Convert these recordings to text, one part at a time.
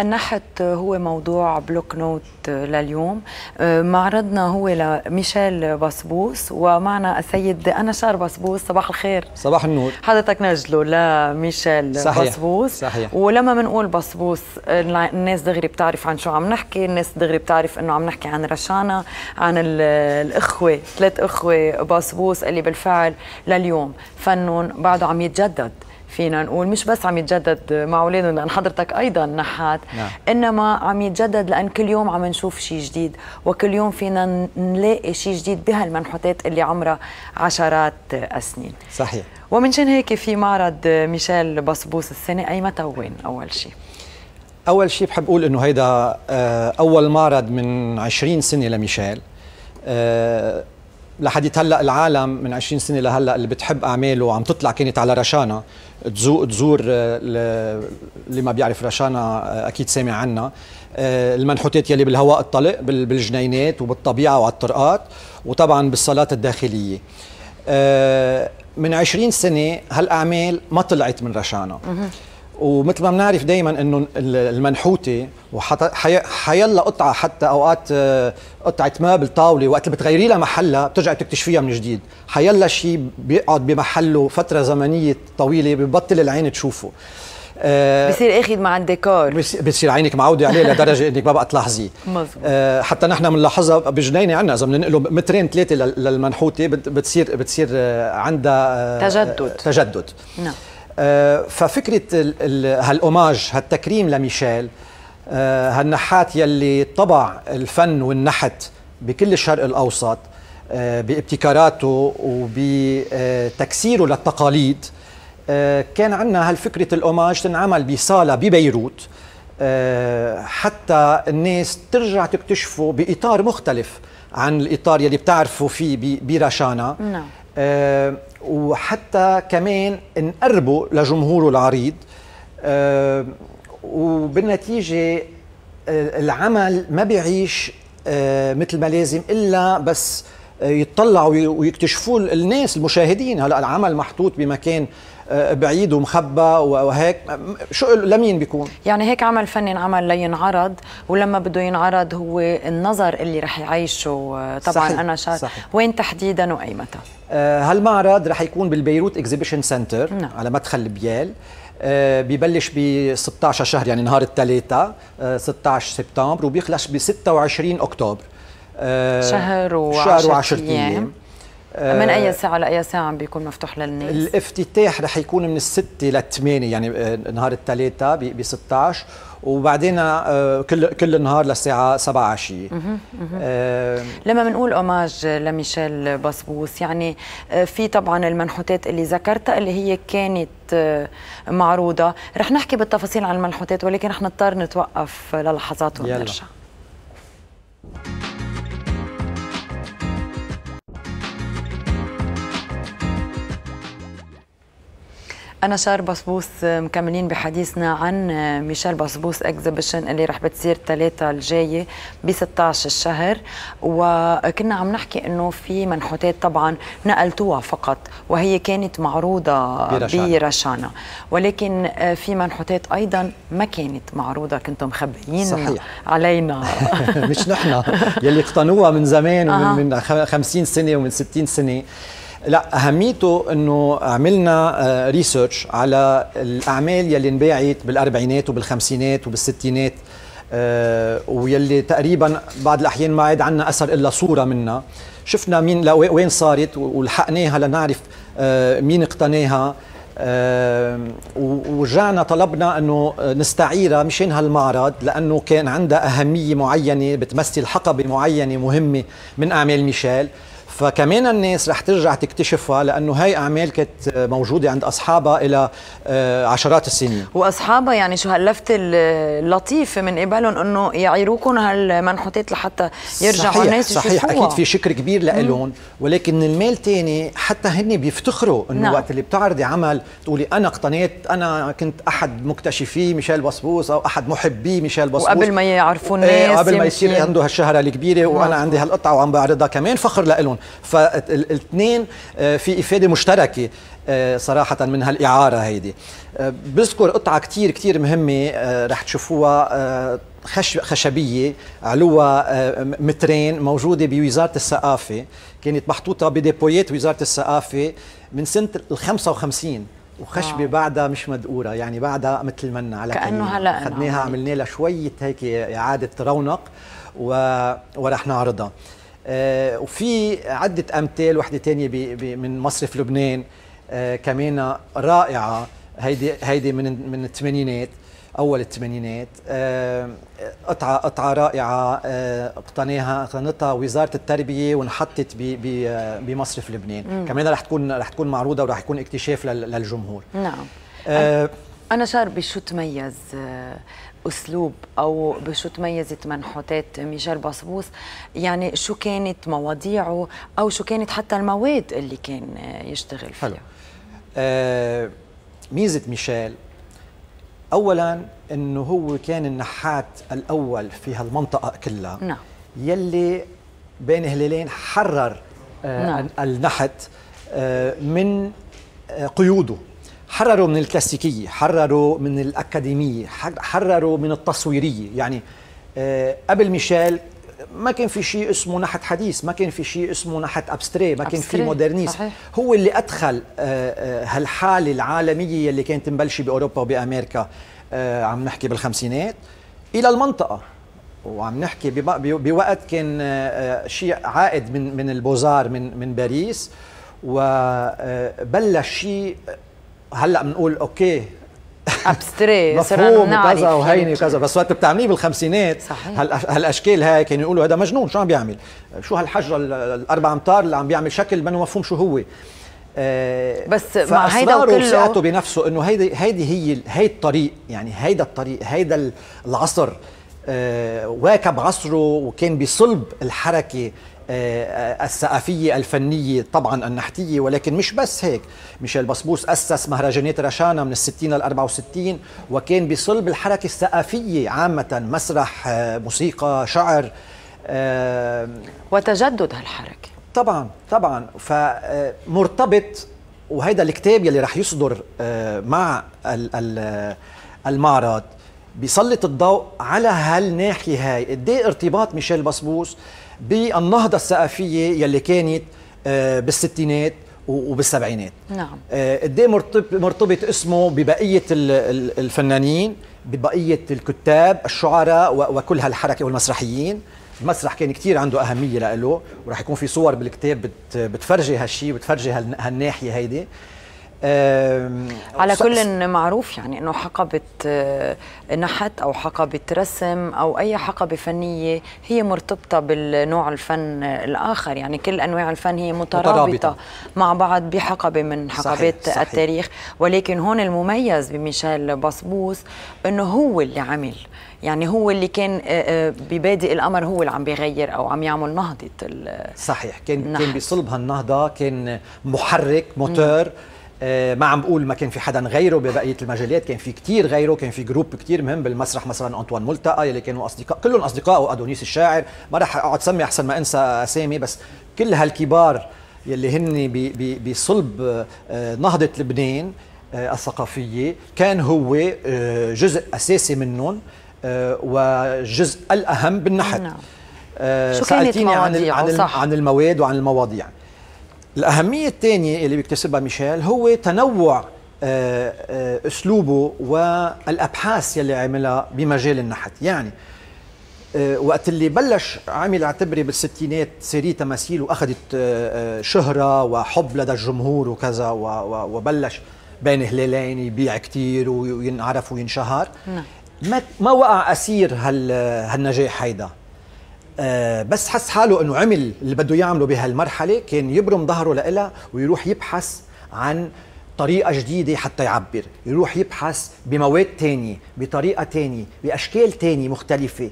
النحت هو موضوع بلوك نوت لليوم آه، معرضنا هو لميشيل بسبوس ومعنا السيد انشار بسبوس صباح الخير صباح النور حضرتك نجله لميشيل صحيح. بصبوس صحيح ولما بنقول بسبوس الناس دغري بتعرف عن شو عم نحكي الناس دغري بتعرف انه عم نحكي عن رشانة عن الاخوة ثلاث اخوة بسبوس اللي بالفعل لليوم فنهم بعده عم يتجدد فينا نقول مش بس عم يتجدد مع اولادهم لان حضرتك ايضا نحات نعم. انما عم يتجدد لان كل يوم عم نشوف شيء جديد وكل يوم فينا نلاقي شيء جديد بهالمنحوتات اللي عمرها عشرات السنين صحيح ومن شان هيك في معرض ميشيل بصبوس السنه اي متى وين اول شيء اول شيء بحب اقول انه هيدا آه، اول معرض من 20 سنه لميشيل آه، لحديت هلا العالم من 20 سنه لهلا اللي بتحب اعماله وعم تطلع كانت على رشانا تزور تزور آه، اللي ما بيعرف رشانا آه، اكيد سامع عنها آه، المنحوتات يلي بالهواء الطلق بالجنينات وبالطبيعه وعلى الطرقات وطبعا بالصالات الداخليه من 20 سنه هالاعمال ما طلعت من رشانا ومثل ما بنعرف دائما انه المنحوته وحيلا قطعه حتى اوقات آه، قطعه مابل طاوله وقت بتغيري لها محلها بترجعي بتكتشفيها من جديد حيلا شيء بيقعد بمحله فتره زمنيه طويله ببطل العين تشوفه آه بصير اخذ مع الديكور بصير عينك معوده عليه لدرجه انك ما بقى تلاحظيه آه حتى نحن بنلاحظها بجنينه عندنا اذا بننقله مترين ثلاثه للمنحوته بتصير بتصير آه، عندها آه، تجدد تجدد نعم آه، ففكره هالاوماج هالتكريم لميشيل آه، هالنحات يلي طبع الفن والنحت بكل الشرق الاوسط آه، بابتكاراته وبتكسيره للتقاليد كان عندنا هالفكرة الأوماج تنعمل بصالة ببيروت حتى الناس ترجع تكتشفه بإطار مختلف عن الإطار يلي بتعرفوا فيه برشانا نعم. وحتى كمان نقربه لجمهوره العريض آه، وبالنتيجة آه، العمل ما بيعيش آه، مثل ما لازم إلا بس يتطلعوا ويكتشفوا الناس المشاهدين هلا العمل محطوط بمكان آه، بعيد ومخبى وهيك شو لمين بيكون يعني هيك عمل فني عمل لينعرض ولما بده ينعرض هو النظر اللي رح يعيشه آه، طبعا صحيح. انا شايف وين تحديدا وايمتى آه، هالمعرض رح يكون بالبيروت اكزيبيشن سنتر نعم. على مدخل البيال ببلش ب 16 شهر يعني نهار الثلاثاء 16 سبتمبر وبيخلص ب 26 اكتوبر شهر و10 ايام من اي آه، ساعه لاي ساعه بيكون مفتوح للناس الافتتاح رح يكون من الستة للثمانية يعني آه، نهار الثلاثاء ب 16 وبعدين آه، كل كل النهار للساعه 7 عشيه أه لما بنقول اوماج لميشيل بسبوس يعني في طبعا المنحوتات اللي ذكرتها اللي هي كانت معروضه رح نحكي بالتفاصيل عن المنحوتات ولكن رح نضطر نتوقف للحظات ونرجع يلا. أنا شار بصبوس آه، مكملين بحديثنا عن آه، ميشيل بصبوس اكزبيشن اللي رح بتصير الثلاثة الجاية ب 16 الشهر وكنا عم نحكي إنه في منحوتات طبعا نقلتوها فقط وهي كانت معروضة برشانا, برشانا. ولكن آه، في منحوتات أيضا ما كانت معروضة كنتم مخبيين صحيح. علينا مش نحن يلي اقتنوها من زمان ومن آه. من 50 سنة ومن 60 سنة لا اهميته انه عملنا ريسيرش آه، على الاعمال يلي انباعت بالاربعينات وبالخمسينات وبالستينات آه، ويلي تقريبا بعض الاحيان ما عاد عندنا اثر الا صوره منها شفنا مين وين صارت ولحقناها لنعرف آه، مين اقتناها ورجعنا طلبنا انه نستعيرها مشان هالمعرض لانه كان عندها اهميه معينه بتمثل حقبه معينه مهمه من اعمال ميشيل فكمان الناس رح ترجع تكتشفها لانه هاي اعمال كانت موجوده عند اصحابها الى آه، عشرات السنين واصحابها يعني شو هاللفت اللطيفه من قبلهم انه يعيروكم هالمنحوتات لحتى يرجعوا صحيح الناس صحيح يشوفوها. اكيد في شكر كبير لهم ولكن المال تاني حتى هن بيفتخروا انه نعم. وقت اللي بتعرضي عمل تقولي انا اقتنيت انا كنت احد مكتشفي ميشيل بسبوس او احد محبي ميشيل بسبوس وقبل ما يعرفوا الناس إيه، قبل ما يصير عنده هالشهره الكبيره وانا نعم. عندي هالقطعه وعم بعرضها كمان فخر لهم فالاثنين آه، في افاده مشتركه آه، صراحة من هالإعارة هيدي آه، بذكر قطعة كثير كثير مهمة رح تشوفوها خشبية علوها مترين موجودة بوزارة الثقافة كانت محطوطة بديبويات وزارة الثقافة من سنة ال 55 وخشبه آه. بعدها مش مدقوره يعني بعدها مثل منا على كانه هلا خدناها عملنا لها شويه هيك اعاده رونق و... ورح نعرضها آه، وفي عدة أمثال وحدة تانية من مصرف لبنان آه، كمان رائعة هيدي هيدي من من الثمانينات اول الثمانينات آه، قطعه قطعه رائعه اقتناها اقتنتها وزاره التربيه وانحطت بمصرف لبنان كمان رح تكون رح تكون معروضه ورح يكون اكتشاف للجمهور نعم آه انا شاربي شو تميز آه اسلوب او بشو تميزت منحوتات ميشيل باسبوس يعني شو كانت مواضيعه او شو كانت حتى المواد اللي كان يشتغل فيها حلو. آه ميزه ميشيل اولا انه هو كان النحات الاول في هالمنطقه كلها نعم يلي بين هلالين حرر آه نعم. النحت آه من آه، قيوده حرروا من الكلاسيكية حرروا من الأكاديمية حرروا من التصويرية يعني آه، قبل ميشيل ما كان في شيء اسمه نحت حديث ما كان في شيء اسمه نحت أبستري ما كان في مودرنيس هو اللي أدخل آه، آه، هالحالة العالمية اللي كانت مبلشة بأوروبا وبأمريكا عم نحكي بالخمسينات إلى المنطقة وعم نحكي بوقت كان شيء عائد من من البوزار من من باريس وبلش شيء هلا بنقول اوكي ابستري مفهوم كذا وهيني وكذا بس وقت بتعمليه بالخمسينات صحيح. هالاشكال هاي كانوا يقولوا هذا مجنون شو عم بيعمل شو هالحجره الاربع امتار اللي عم بيعمل شكل منه مفهوم شو هو آه، بس مع هيدا وكله بنفسه انه هيدي هيدي هي هي الطريق يعني هيدا الطريق هيدا العصر آه واكب عصره وكان بصلب الحركه آه، الثقافية الفنية طبعا النحتية ولكن مش بس هيك ميشيل بسبوس أسس مهرجانات رشانا من الستين لل 64 وكان بصلب الحركة الثقافية عامة مسرح آه، موسيقى شعر آه، وتجدد هالحركة طبعا طبعا فمرتبط وهذا الكتاب يلي رح يصدر مع المعرض بيسلط الضوء على هالناحية هاي قد إيه ارتباط ميشيل بسبوس بالنهضة الثقافية يلي كانت آه، بالستينات وبالسبعينات نعم آه، قد إيه مرتبط اسمه ببقية الفنانين ببقية الكتاب الشعراء وكل هالحركة والمسرحيين المسرح كان كتير عنده أهمية له وراح يكون في صور بالكتاب بتفرجي هالشي بتفرجي هالناحية هيدي على كل إن معروف يعني انه حقبه آه، نحت او حقبه رسم او اي حقبه فنيه هي مرتبطه بالنوع الفن الاخر يعني كل انواع الفن هي مترابطه, مترابطة. مع بعض بحقبه من حقبات صحيح. التاريخ ولكن هون المميز بميشيل بصبوس انه هو اللي عمل يعني هو اللي كان آه، آه، ببادئ الامر هو اللي عم بيغير او عم يعمل نهضه صحيح كان النحت. كان بصلب هالنهضه كان محرك موتور مم. آه، ما عم بقول ما كان في حدا غيره ببقيه المجالات كان في كتير غيره كان في جروب كتير مهم بالمسرح مثلا انطوان ملتقى يلي كانوا اصدقاء كلهم اصدقاء أدونيس الشاعر ما رح اقعد سمي احسن ما انسى اسامي بس كل هالكبار يلي هن بصلب آه، نهضه لبنان آه، الثقافيه كان هو جزء اساسي منهم والجزء الاهم بالنحت نعم. شو كانت سالتيني عن عن عن المواد وعن المواضيع الأهمية الثانية اللي بيكتسبها ميشيل هو تنوع آه، آه، أسلوبه والأبحاث يلي عملها بمجال النحت يعني آه، وقت اللي بلش عمل اعتبري بالستينات سيري تماثيل واخذت شهره وحب لدى الجمهور وكذا وبلش بين هلالين يبيع كثير وينعرف وينشهر نعم. ما وقع اسير هالنجاح هيدا آه، بس حس حاله انه عمل اللي بده يعمله بهالمرحله كان يبرم ظهره لإلها ويروح يبحث عن طريقة جديدة حتى يعبر يروح يبحث بمواد تانية بطريقة تانية بأشكال تانية مختلفة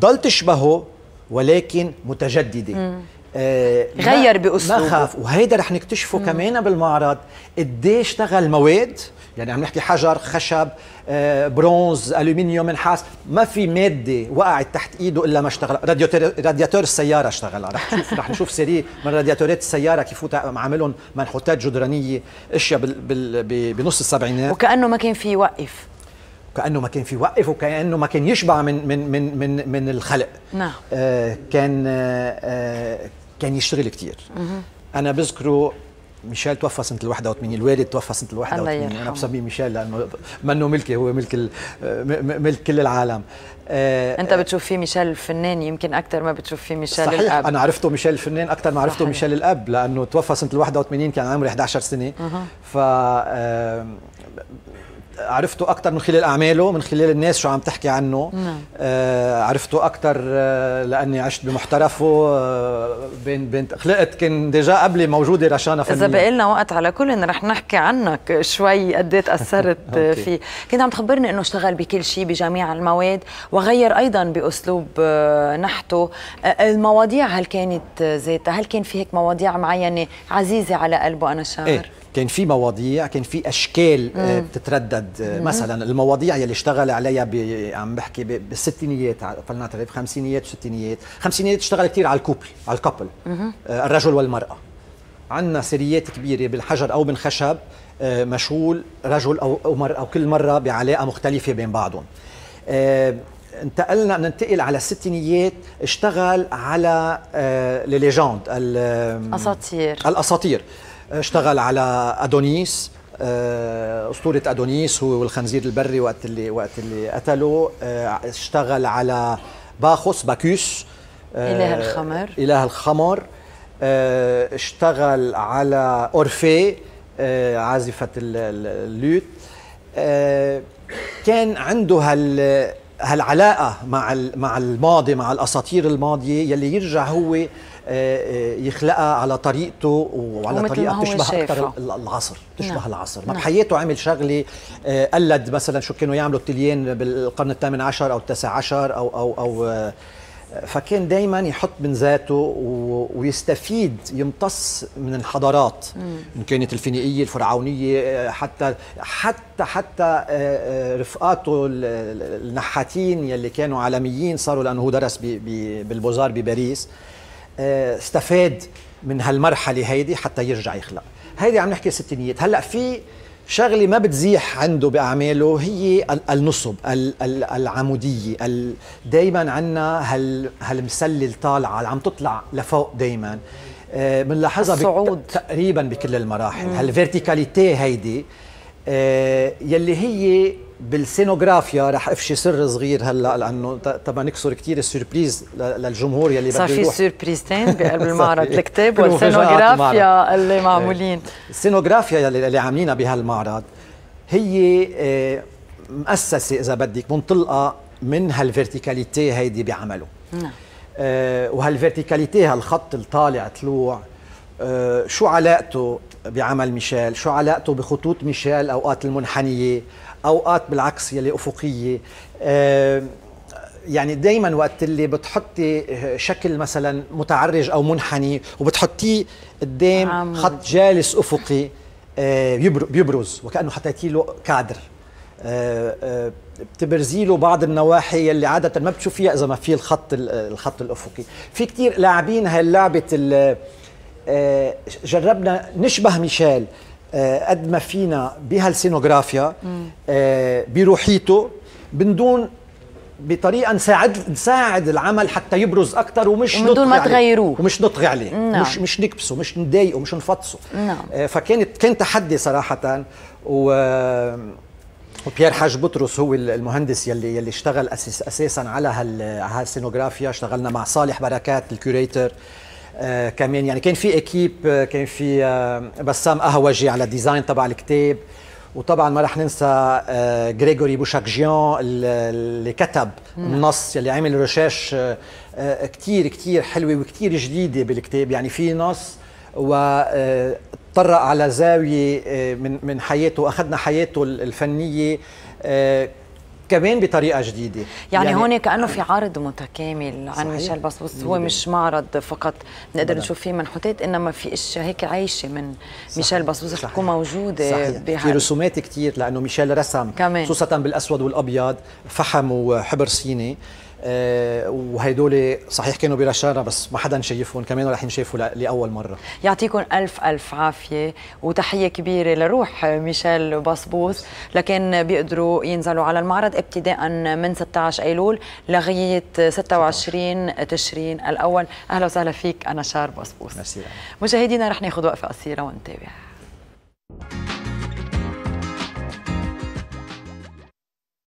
ضل تشبهه ولكن متجددة آه غير بأسلوبه خاف وهيدا رح نكتشفه مم. كمان بالمعرض قديش اشتغل مواد يعني عم نحكي حجر خشب آه، برونز الومنيوم نحاس ما في ماده وقعت تحت ايده الا ما اشتغل رادياتور رادياتور السياره اشتغل رح نشوف رح نشوف سيري من رادياتورات السياره كيف عاملهم منحوتات جدرانيه اشياء بال... بال... بنص السبعينات وكانه ما كان في يوقف كانه ما كان في وقف وكانه ما كان يشبع من من من من, من الخلق نعم آه كان آه, آه، كان يشتغل كثير انا بذكره ميشيل توفى سنه ال 81 الوالد توفى سنه ال 81 انا بسميه ميشيل لانه منه ملكي هو ملك ملك كل العالم آه، انت بتشوف فيه ميشيل الفنان يمكن اكثر ما بتشوف فيه ميشيل صحيح. الاب انا عرفته ميشيل الفنان اكثر ما عرفته ميشيل الاب لانه توفى سنه ال 81 كان عمري 11 سنه ف آه، عرفته اكثر من خلال اعماله من خلال الناس شو عم تحكي عنه نعم. آه عرفته اكثر آه، لاني عشت بمحترفه آه بين بنت خلقت كان ديجا قبلي موجوده رشانه فنيه اذا بقلنا وقت على كل إن رح نحكي عنك شوي قد ايه تاثرت آه، فيه كنت عم تخبرني انه اشتغل بكل شيء بجميع المواد وغير ايضا باسلوب آه، نحته المواضيع هل كانت ذاتها هل كان في هيك مواضيع معينه عزيزه على قلبه انا شاعر؟ إيه؟ كان في مواضيع كان في اشكال مم. بتتردد بلد نعم. مثلا المواضيع يلي اشتغل عليها عم بحكي بالستينيات فلنعترف خمسينيات وستينيات خمسينيات اشتغل كثير على الكوبل على الكوبل آه، الرجل والمراه عندنا سريات كبيره بالحجر او بالخشب آه، مشغول رجل او او مر او كل مره بعلاقه مختلفه بين بعضهم آه، انتقلنا ننتقل على الستينيات اشتغل على لي ليجوند الاساطير الاساطير اشتغل على ادونيس آه، اسطوره ادونيس هو والخنزير البري وقت اللي وقت اللي قتله آه، اشتغل على باخوس باكوس آه، اله الخمر اله الخمر اشتغل على اورفي عازفه اللوت كان عنده هال هالعلاقه مع مع الماضي مع الاساطير الماضيه يلي يرجع هو آه، آه، يخلقها على طريقته وعلى طريقه بتشبه اكثر العصر بتشبه نعم. العصر ما نعم. بحياته عمل شغله آه، قلد مثلا شو كانوا يعملوا التليين بالقرن الثامن عشر او التاسع عشر او او او فكان دائما يحط من ذاته ويستفيد يمتص من الحضارات ان كانت الفينيقيه الفرعونيه حتى حتى حتى رفقاته النحاتين يلي كانوا عالميين صاروا لانه هو درس بالبوزار بباريس استفاد من هالمرحله هيدي حتى يرجع يخلق هيدي عم نحكي ستينيات هلا في شغله ما بتزيح عنده باعماله هي النصب العموديه دائما عندنا هال هالمسله الطالعه اللي عم تطلع لفوق دائما بنلاحظها آه، الصعود تقريبا بكل المراحل هالفيرتيكاليتي هيدي آه، يلي هي بالسينوغرافيا رح افشي سر صغير هلا لانه تبع نكسر كثير السربريز للجمهور يلي بده صار في سربريزتين بقلب المعرض الكتاب والسينوغرافيا اللي إيه. معمولين السينوغرافيا يلي, اللي عاملينها بهالمعرض هي آه، مؤسسه اذا بدك منطلقه من هالفيرتيكاليتي هيدي بعمله نعم آه، وهالفيرتيكاليتي هالخط الطالع طلوع آه، شو علاقته بعمل ميشيل شو علاقته بخطوط ميشيل اوقات المنحنيه اوقات بالعكس يلي افقيه آه، يعني دائما وقت اللي بتحطي شكل مثلا متعرج او منحني وبتحطيه قدام نعم. خط جالس افقي آه، بيبرز وكانه حطيتي له كادر آه، بتبرزي له بعض النواحي يلي عاده ما بتشوفيها اذا ما في الخط الخط الافقي في كثير لاعبين هاللعبه جربنا نشبه ميشيل آه، قد ما فينا بهالسينوغرافيا آه، بروحيته من دون بطريقه نساعد نساعد العمل حتى يبرز اكثر ومش ومن دون ما تغيروه ومش نطغي عليه نعم. مش مش نكبسه مش نضايقه مش نفطسه نعم. آه، فكانت كان تحدي صراحه و وبيير حاج بطرس هو المهندس يلي يلي اشتغل اساسا على هالسينوغرافيا اشتغلنا مع صالح بركات الكوريتر آه، كمان يعني-, يعني كان في اكيب آه، كان في آه، بسام قهوجي على الديزاين تبع الكتاب وطبعا ما رح ننسى غريغوري بوشاكجيان اللي كتب النص اللي عمل ريشيرش كتير كتير حلوه وكتير جديده بالكتاب يعني في نص وطرق على زاويه من من حياته اخذنا حياته الفنيه كمان بطريقه جديده يعني, يعني هون كانه في عرض متكامل عن ميشيل باسبوس هو مش معرض فقط بنقدر نشوف فيه منحوتات انما في اشياء هيك عايشه من ميشيل باسبوس رح تكون موجوده صحيح. في رسومات كثير لانه ميشيل رسم كمان. خصوصا بالاسود والابيض فحم وحبر صيني آه، وهيدول صحيح كانوا برشارة بس ما حدا شايفهم كمان رح ينشافوا لاول مره يعطيكم الف الف عافيه وتحيه كبيره لروح ميشيل باسبوس لكن بيقدروا ينزلوا على المعرض ابتداء من 16 ايلول لغايه 26 تشرين الاول اهلا وسهلا فيك انا شار باسبوس مشاهدينا رح ناخذ وقفه قصيره ونتابع